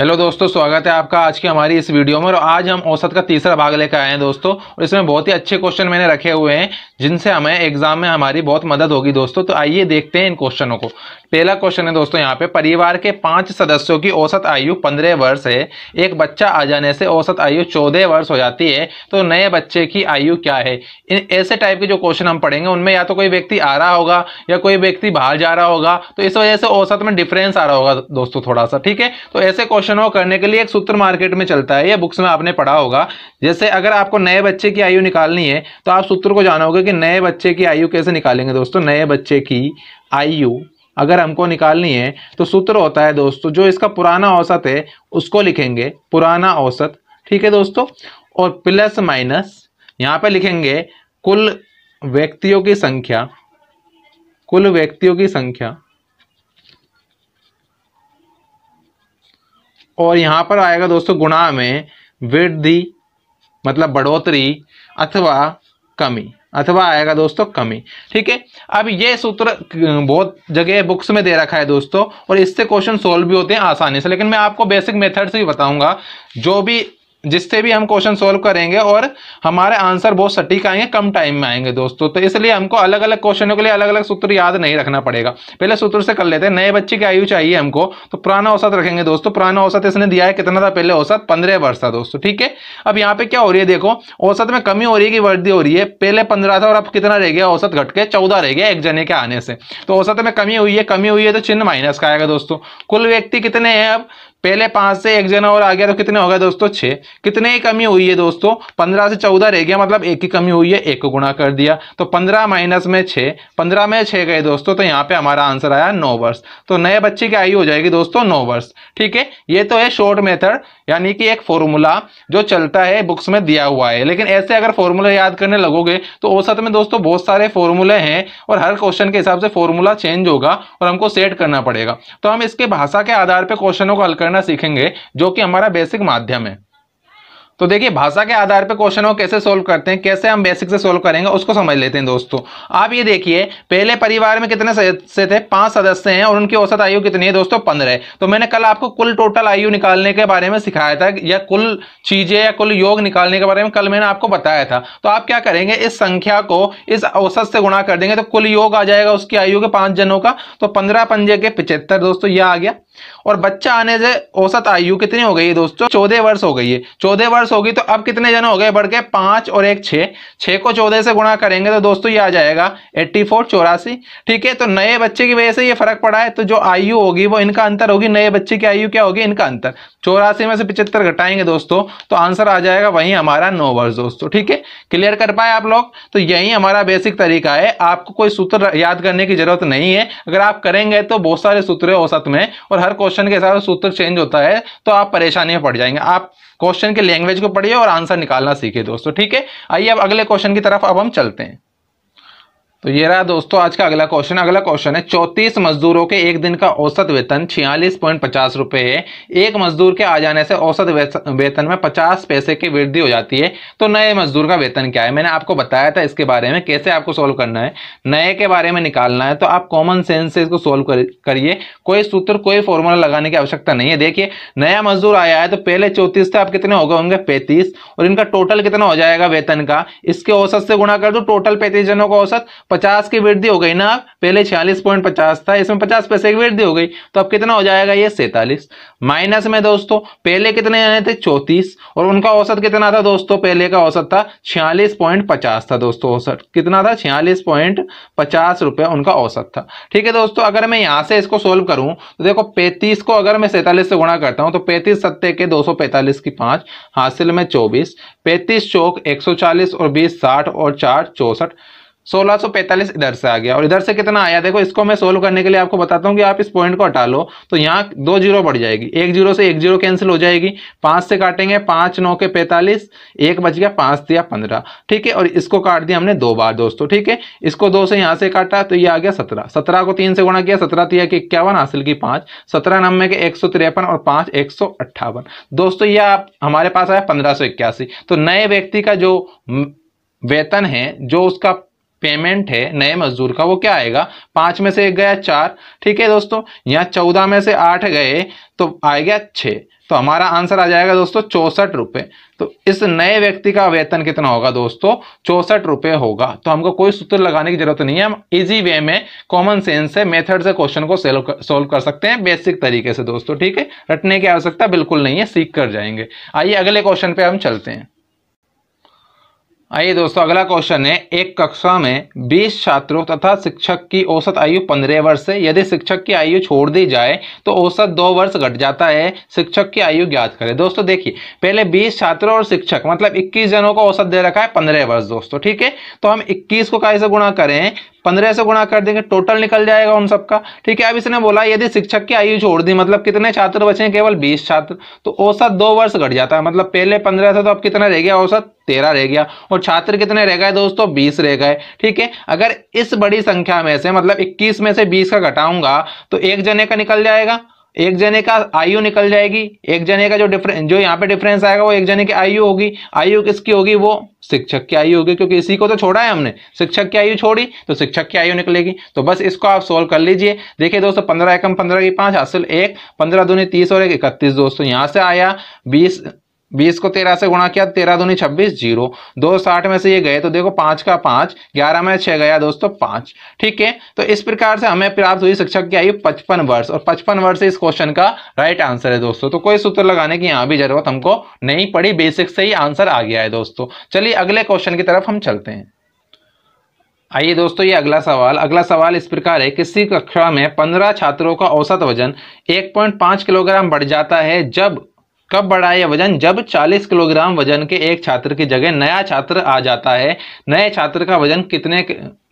hello दोस्तों स्वागत है आपका आज की हमारी इस वीडियो में और आज हम औसत का तीसरा भाग लेकर आए हैं दोस्तों और इसमें बहुत ही अच्छे क्वेश्चन मैंने रखे हुए हैं जिनसे हमें एग्जाम में हमारी बहुत मदद होगी दोस्तों तो आइए देखते हैं इन क्वेश्चनों को पहला क्वेश्चन है दोस्तों यहाँ पे परिवार के पांच सदस्यों की औसत आयु पंद्रह वर्ष है एक बच्चा आ जाने से औसत आयु चौदह वर्ष हो जाती है तो नए बच्चे की आयु क्या है इन ऐसे टाइप के जो क्वेश्चन हम पढ़ेंगे उनमें या तो कोई व्यक्ति आ रहा होगा या कोई व्यक्ति बाहर जा रहा होगा तो इस वजह से औसत में डिफरेंस आ रहा होगा दोस्तों थोड़ा सा ठीक है तो ऐसे क्वेश्चन क्वेश्चन हो करने के लिए एक सूत्र मार्केट में चलता है या बुक्स में आपने पढ़ा होगा जैसे अगर आपको नए बच्चे की आयु निकालनी है तो आप सूत्र को जानोगे कि नए बच्चे की आयु कैसे निकालेंगे दोस्तों नए बच्चे की आयु अगर हमको निकालनी है तो सूत्र होता है दोस्तों जो इसका पुराना औसत है उसको लिखेंगे पुराना औसत ठीक है दोस्तों और प्लस माइनस यहाँ पर लिखेंगे कुल व्यक्तियों की संख्या कुल व्यक्तियों की संख्या और यहाँ पर आएगा दोस्तों गुणा में वृद्धि मतलब बढ़ोतरी अथवा कमी अथवा आएगा दोस्तों कमी ठीक है अब ये सूत्र अं, बहुत जगह बुक्स में दे रखा है दोस्तों और इससे क्वेश्चन सोल्व भी होते हैं आसानी से लेकिन मैं आपको बेसिक मेथड से ही बताऊंगा जो भी जिससे भी हम क्वेश्चन सोल्व करेंगे और हमारे आंसर बहुत सटीक आएंगे कम टाइम में आएंगे दोस्तों तो इसलिए हमको अलग अलग क्वेश्चनों के लिए अलग अलग सूत्र याद नहीं रखना पड़ेगा पहले सूत्र से कर लेते हैं नए बच्चे की आयु चाहिए हमको तो पुराना औसत रखेंगे दोस्तों पुराना औसत इसने दिया है कितना था पहले औसत पंद्रह वर्ष था दोस्तों ठीक है अब यहाँ पे क्या हो रही है देखो औसत में कमी हो रही है कि वृद्धि हो रही है पहले पंद्रह था और अब कितना रह गया औसत घट के चौदह रह गया एक जने के आने से तो औसत में कमी हुई है कमी हुई है तो चिन्ह माइनस का आएगा दोस्तों कुल व्यक्ति कितने हैं अब पहले पांच से एक जना और आ गया तो कितने हो गए दोस्तों छह कितने ही कमी हुई है दोस्तों पंद्रह से चौदह रह गया मतलब एक ही कमी हुई है एक को गुणा कर दिया तो पंद्रह माइनस में छह पंद्रह में छह गए दोस्तों तो यहाँ पे हमारा आंसर आया नौ वर्ष तो नए बच्चे की आयु हो जाएगी दोस्तों नौ वर्ष ठीक है ये तो है शॉर्ट मेथड यानी कि एक फॉर्मूला जो चलता है बुक्स में दिया हुआ है लेकिन ऐसे अगर फॉर्मूला याद करने लगोगे तो औसत में दोस्तों बहुत सारे फॉर्मूले हैं और हर क्वेश्चन के हिसाब से फॉर्मूला चेंज होगा और हमको सेट करना पड़ेगा तो हम इसके भाषा के आधार पर क्वेश्चनों को हल करना सीखेंगे जो कि हमारा बेसिक माध्यम है तो देखिए भाषा के आधार पे क्वेश्चन को कैसे सोल्व करते हैं कैसे हम बेसिक से सोल्व करेंगे उसको समझ लेते हैं दोस्तों आप ये देखिए पहले परिवार में कितने सदस्य थे पांच सदस्य हैं और उनकी औसत आयु कितनी है दोस्तों पंद्रह तो मैंने कल आपको कुल टोटल आयु निकालने के बारे में सिखाया था या कुल चीजें या कुल योग निकालने के बारे में कल मैंने आपको बताया था तो आप क्या करेंगे इस संख्या को इस औसत से गुणा कर देंगे तो कुल योग आ जाएगा उसकी आयु के पांच जनों का तो पंद्रह पंजे के पिछहत्तर दोस्तों यह आ गया और बच्चा आने से औसत आयु कितनी हो गई है दोस्तों चौदह वर्ष हो गई है चौदह वर्ष दस होगी तो अब कितने जन हो गए बढ़ के पांच और एक छे छे को चौदह से गुणा करेंगे तो दोस्तों ये आ जाएगा एट्टी फोर चौरासी ठीक है तो नए बच्चे की वजह से ये फर्क पड़ा है तो जो आयु होगी वो इनका अंतर होगी नए बच्चे की आयु क्या होगी इनका अंतर चौरासी में से पिछहत्तर घटाएंगे दोस्तों तो आंसर आ जाएगा वही हमारा नौ वर्ष दोस्तों ठीक है क्लियर कर पाए आप लोग तो यही हमारा बेसिक तरीका है आपको कोई सूत्र याद करने की जरूरत नहीं है अगर आप करेंगे तो बहुत सारे सूत्र औसत में और हर क्वेश्चन के हिसाब से सूत्र चेंज होता है तो आप परेशानी में पड़ जाएंगे आप क्वेश्चन के लैंग्वेज को पढ़िए और आंसर निकालना सीखे दोस्तों ठीक है आइए अब अगले क्वेश्चन की तरफ अब हम चलते हैं तो ये रहा दोस्तों आज का अगला क्वेश्चन अगला क्वेश्चन है चौंतीस मजदूरों के एक दिन का औसत वेतन छियालीस पॉइंट पचास रुपए है एक मजदूर के आ जाने से औसत वेतन में पचास पैसे की वृद्धि हो जाती है तो नए मजदूर का वेतन क्या है मैंने आपको बताया था इसके बारे में कैसे आपको सोल्व करना है नए के बारे में निकालना है तो आप कॉमन सेंस से इसको सोल्व करिए कोई सूत्र कोई फॉर्मूला लगाने की आवश्यकता नहीं है देखिए नया मजदूर आया है तो पहले चौंतीस थे आप कितने हो गए होंगे पैंतीस और इनका टोटल कितना हो जाएगा वेतन का इसके औसत से गुणा कर दो टोटल पैंतीस जनों का औसत पचास की वृद्धि हो गई ना पहले छियालीस पॉइंट पचास था इसमें पचास पैसे की वृद्धि हो गई तो अब कितना हो जाएगा ये सैतालीस माइनस में दोस्तों पहले कितने आने थे चौतीस और उनका औसत कितना था दोस्तों पहले का औसत था छियालीस पॉइंट पचास था दोस्तों औसत कितना था छियालीस पॉइंट पचास रुपये उनका औसत था ठीक है दोस्तों अगर मैं यहाँ से इसको सोल्व करूँ तो देखो पैंतीस को अगर मैं सैतालीस से गुणा करता हूँ तो पैंतीस सत्य के दो की पाँच हासिल में चौबीस पैंतीस चौक एक और बीस साठ और चार चौसठ 1645 इधर से आ गया और इधर से कितना आया देखो इसको मैं सोल्व करने के लिए आपको बताता हूँ कि आप इस पॉइंट को हटा लो तो यहाँ दो जीरो बढ़ जाएगी एक जीरो से एक जीरो कैंसिल हो जाएगी पांच से काटेंगे पांच नौ के पैंतालीस एक बच गया पांच दिया पंद्रह ठीक है और इसको काट दिया हमने दो बार दोस्तों ठीक है इसको दो से यहाँ से काटा तो ये आ गया सत्रह सत्रह को तीन से गुणा किया सत्रह तीन कि इक्यावन हासिल की पांच सत्रह नब्बे के एक सौ तिरपन और पांच एक सौ अट्ठावन दोस्तों ये आप हमारे पास आया पंद्रह सौ इक्यासी तो नए व्यक्ति का जो वेतन है जो उसका पेमेंट है नए मजदूर का वो क्या आएगा पांच में से एक गया चार ठीक है दोस्तों यहाँ चौदह में से आठ गए तो आ गया छः तो हमारा आंसर आ जाएगा दोस्तों चौसठ रुपये तो इस नए व्यक्ति का वेतन कितना होगा दोस्तों चौसठ रुपये होगा तो हमको कोई सूत्र लगाने की जरूरत नहीं है हम इजी वे में कॉमन सेंस से मेथड से क्वेश्चन को सोल्व कर सकते हैं बेसिक तरीके से दोस्तों ठीक है रटने की आवश्यकता बिल्कुल नहीं है सीख कर जाएंगे आइए अगले क्वेश्चन पर हम चलते हैं आइए दोस्तों अगला क्वेश्चन है एक कक्षा में 20 छात्रों तथा शिक्षक की औसत आयु 15 वर्ष है यदि शिक्षक की आयु छोड़ दी जाए तो औसत दो वर्ष घट जाता है शिक्षक की आयु ज्ञात करें दोस्तों देखिए पहले 20 छात्रों और शिक्षक मतलब 21 जनों को औसत दे रखा है 15 वर्ष दोस्तों ठीक है तो हम 21 को कैसे गुणा करें पंद्रह से गुणा कर देंगे टोटल निकल जाएगा उन सबका ठीक है अब इसने बोला यदि शिक्षक की आयु छोड़ दी मतलब कितने छात्र बचे केवल बीस छात्र तो औसत दो वर्ष घट जाता है मतलब पहले पंद्रह था तो अब कितना रह गया औसत तेरह रह गया और छात्र कितने रह गए दोस्तों बीस रह गए ठीक है अगर इस बड़ी संख्या में से मतलब इक्कीस में से बीस का घटाऊंगा तो एक जने का निकल जाएगा एक जने का आयु निकल जाएगी एक जने का जो डिफरेंस जो यहाँ पे डिफरेंस आएगा वो एक जने की आयु होगी आयु किसकी होगी वो शिक्षक की आयु होगी क्योंकि इसी को तो छोड़ा है हमने शिक्षक की आयु छोड़ी तो शिक्षक की आयु निकलेगी तो बस इसको आप सोल्व कर लीजिए देखिए दोस्तों पंद्रह एकम पंद्रह की पाँच हासिल एक पंद्रह दूनी तीस और एक इकतीस दोस्तों यहाँ से आया बीस बीस को तेरह से गुणा किया तेरह दूनी छब्बीस जीरो दो साठ में से ये गए तो देखो पांच का पांच ग्यारह में छह गया दोस्तों पांच ठीक है तो इस प्रकार से हमें प्राप्त हुई शिक्षक की आई पचपन वर्ष और पचपन वर्ष इस क्वेश्चन का राइट आंसर है दोस्तों तो कोई सूत्र लगाने की यहां भी जरूरत हमको नहीं पड़ी बेसिक से ही आंसर आ गया है दोस्तों चलिए अगले क्वेश्चन की तरफ हम चलते हैं आइए दोस्तों ये अगला सवाल अगला सवाल इस प्रकार है किसी कक्षा में पंद्रह छात्रों का औसत वजन 1.5 किलोग्राम बढ़ जाता है जब कब बढ़ा यह वजन जब 40 किलोग्राम वजन के एक छात्र की जगह नया छात्र आ जाता है नए छात्र का वजन कितने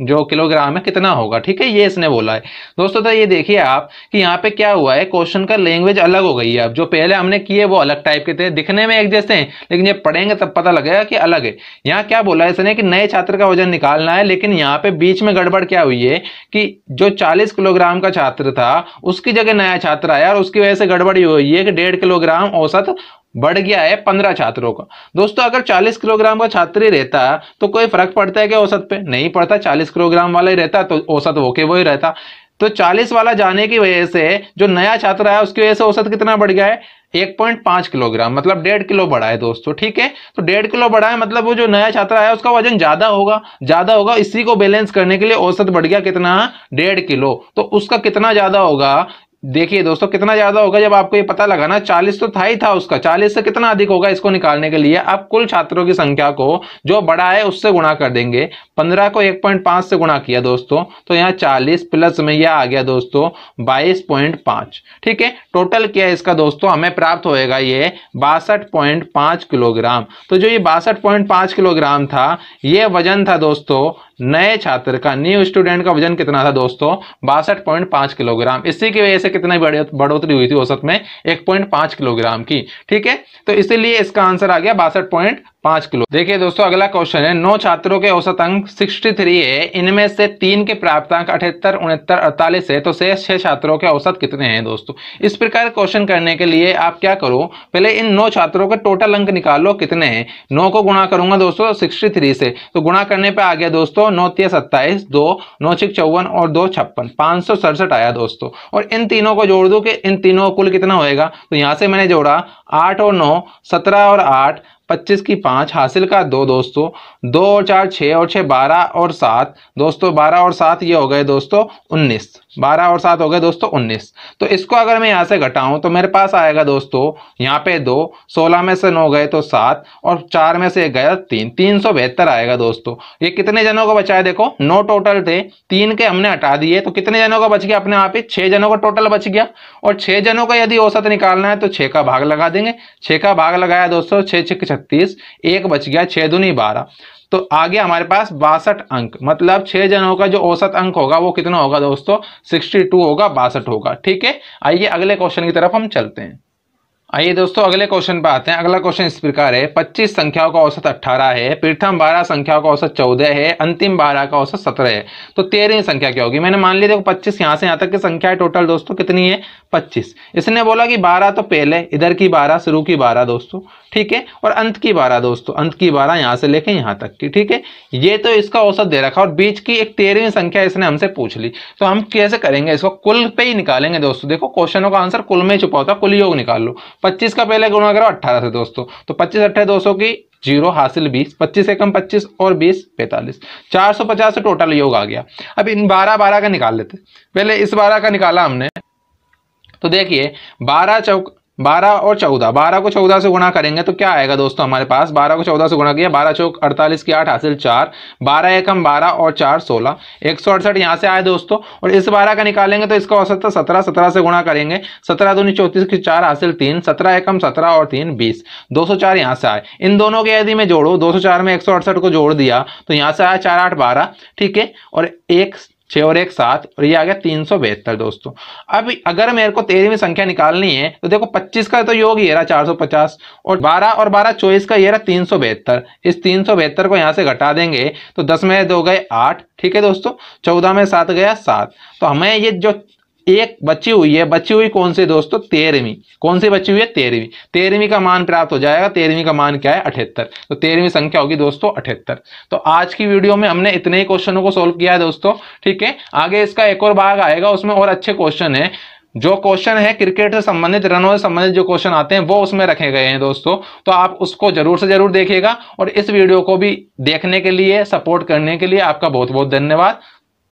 जो किलोग्राम है कितना होगा ठीक है ये इसने बोला है दोस्तों तो ये देखिए आप कि यहाँ पे क्या हुआ है क्वेश्चन का लैंग्वेज अलग हो गई है अब जो पहले हमने किए वो अलग टाइप के थे दिखने में एक जैसे हैं लेकिन जब पढ़ेंगे तब पता लगेगा कि अलग है यहाँ क्या बोला है इसने कि नए छात्र का वजन निकालना है लेकिन यहाँ पे बीच में गड़बड़ क्या हुई है कि जो चालीस किलोग्राम का छात्र था उसकी जगह नया छात्र आया और उसकी वजह से गड़बड़ हुई है कि डेढ़ किलोग्राम औसत बढ़ गया है पंद्रह छात्रों का दोस्तों अगर चालीस किलोग्राम का छात्र ही रहता तो कोई फर्क पड़ता है क्या औसत पे नहीं पड़ता चालीस किलोग्राम वाला ही रहता तो औसत वो के वो ही रहता तो चालीस वाला जाने की वजह से जो नया छात्र आया उसकी वजह से औसत कितना बढ़ गया है एक पॉइंट पांच किलोग्राम मतलब डेढ़ किलो बढ़ा है दोस्तों ठीक है तो डेढ़ किलो बढ़ा है मतलब वो जो नया छात्र आया उसका वजन ज्यादा होगा ज्यादा होगा इसी को बैलेंस करने के लिए औसत बढ़ गया कितना डेढ़ किलो तो उसका कितना ज्यादा होगा देखिए दोस्तों कितना ज्यादा होगा जब आपको ये पता लगा ना चालीस तो था ही था उसका चालीस से कितना अधिक होगा इसको निकालने के लिए आप कुल छात्रों की संख्या को जो बड़ा है उससे गुणा कर देंगे पंद्रह को एक पॉइंट पांच से गुणा किया दोस्तों तो यहाँ चालीस प्लस में यह आ गया दोस्तों बाईस पॉइंट पांच ठीक है टोटल क्या है इसका दोस्तों हमें प्राप्त होगा ये बासठ पॉइंट पांच किलोग्राम तो जो ये बासठ पॉइंट पांच किलोग्राम था ये वजन था दोस्तों नए छात्र का न्यू स्टूडेंट का वजन कितना था दोस्तों बासठ पॉइंट किलोग्राम इसी की वजह से कितनी बढ़ोतरी हुई थी औसत में एक पॉइंट किलोग्राम की ठीक है तो इसीलिए इसका आंसर आ गया बासठ पॉइंट पांच किलो देखिए दोस्तों अगला क्वेश्चन है नौ छात्रों के औसत अंक 63 है इनमें से तीन के प्राप्त अंक अठहत्तर उनहत्तर अड़तालीस है तो शेष छह छात्रों के औसत कितने हैं दोस्तों इस प्रकार क्वेश्चन करने के लिए आप क्या करो पहले इन नौ छात्रों के टोटल अंक निकालो कितने हैं नौ को गुणा करूंगा दोस्तों सिक्सटी से तो गुणा करने पर आ गया दोस्तों नौ तीस सत्ताईस दो नौ छिक चौवन और दो छप्पन पांच आया दोस्तों और इन तीनों को जोड़ दो कि इन तीनों कुल कितना होगा तो यहां से मैंने जोड़ा आठ और नौ सत्रह और आठ पच्चीस की पाँच हासिल का दो दोस्तों दो और चार छः और छः बारह और सात दोस्तों बारह और सात ये हो गए दोस्तों उन्नीस बारह और सात हो गए दोस्तों उन्नीस तो इसको अगर मैं यहाँ से घटाऊँ तो मेरे पास आएगा दोस्तों यहाँ पे दो सोलह में से नौ गए तो सात और चार में से गया तीन तीन सौ बेहतर आएगा दोस्तों ये कितने जनों को बचाए देखो नौ टोटल थे तीन के हमने हटा दिए तो कितने जनों का बच गया अपने यहाँ पे छः जनों का टोटल बच गया और छः जनों का यदि औसत निकालना है तो छः का भाग लगा देंगे छः का भाग लगाया दोस्तों छः छः इकतीस एक बच गया छः दूनी बारह तो आ गया हमारे पास बासठ अंक मतलब छः जनों का जो औसत अंक होगा वो कितना होगा दोस्तों सिक्सटी टू होगा बासठ होगा ठीक है आइए अगले क्वेश्चन की तरफ हम चलते हैं आइए दोस्तों अगले क्वेश्चन पर आते हैं अगला क्वेश्चन इस प्रकार है पच्चीस संख्याओं का औसत अठारह है प्रथम बारह संख्याओं का औसत चौदह है अंतिम बारह का औसत सत्रह है तो तेरह संख्या क्या होगी मैंने मान लिया देखो पच्चीस यहाँ से यहाँ तक की संख्या है टोटल दोस्तों कितनी है पच्चीस इसने बोला कि बारह तो पहले इधर की बारह शुरू की बारह दोस्तों ठीक है और अंत की बारह दोस्तों अंत की बारह यहाँ से लेके यहाँ तक की ठीक है ये तो इसका औसत दे रखा और बीच की एक तेरहवीं संख्या इसने हमसे पूछ ली तो हम कैसे करेंगे इसको कुल पे ही निकालेंगे दोस्तों देखो क्वेश्चनों का आंसर कुल में छुपा होता कुल योग निकाल लो पच्चीस का पहले गुणा करो अट्ठारह से दोस्तों तो पच्चीस अट्ठाईस दो की जीरो हासिल बीस पच्चीस एकम पच्चीस और बीस पैंतालीस चार सौ पचास से टोटल योग आ गया अब इन बारह बारह का निकाल लेते पहले इस बारह का निकाला हमने तो देखिए बारह चौक बारह और चौदह बारह को चौदह से गुणा करेंगे तो क्या आएगा दोस्तों हमारे पास बारह को चौदह से गुणा किया बारह चौक अड़तालीस की आठ हासिल चार बारह एकम बारह और चार सोलह एक सौ अड़सठ यहाँ से आए दोस्तों और इस बारह का निकालेंगे तो इसका औसत सत्रह सत्रह से गुणा करेंगे सत्रह दूनी चौतीस की चार हासिल तीन सत्रह एकम सत्रह और तीन बीस दो सौ चार यहाँ से आए इन दोनों के यदि मैं जोड़ू दो सौ चार में एक सौ अड़सठ को जोड़ दिया तो यहाँ से आया चार आठ बारह ठीक है और एक छः और एक सात और ये आ गया तीन सौ बहत्तर दोस्तों अब अगर मेरे को तेरहवीं संख्या निकालनी है तो देखो पच्चीस का तो योग ये रहा चार सौ पचास और बारह और बारह चौबीस का ये रहा तीन सौ बहत्तर इस तीन सौ बहत्तर को यहाँ से घटा देंगे तो दस में दो गए आठ ठीक है दोस्तों चौदह में सात गया सात तो हमें ये जो एक बची हुई है बची हुई कौन सी दोस्तों तेरहवीं कौन सी बची हुई है तेरहवीं तेरहवीं का मान प्राप्त हो जाएगा तेरहवीं का मान क्या है अठहत्तर तो तेरहवीं संख्या होगी दोस्तों अठहत्तर तो आज की वीडियो में हमने इतने ही क्वेश्चनों को सोल्व किया है दोस्तों ठीक है आगे इसका एक और भाग आएगा उसमें और अच्छे क्वेश्चन है जो क्वेश्चन है क्रिकेट से संबंधित रनों से संबंधित जो क्वेश्चन आते हैं वो उसमें रखे गए हैं दोस्तों तो आप उसको जरूर से जरूर देखिएगा और इस वीडियो को भी देखने के लिए सपोर्ट करने के लिए आपका बहुत बहुत धन्यवाद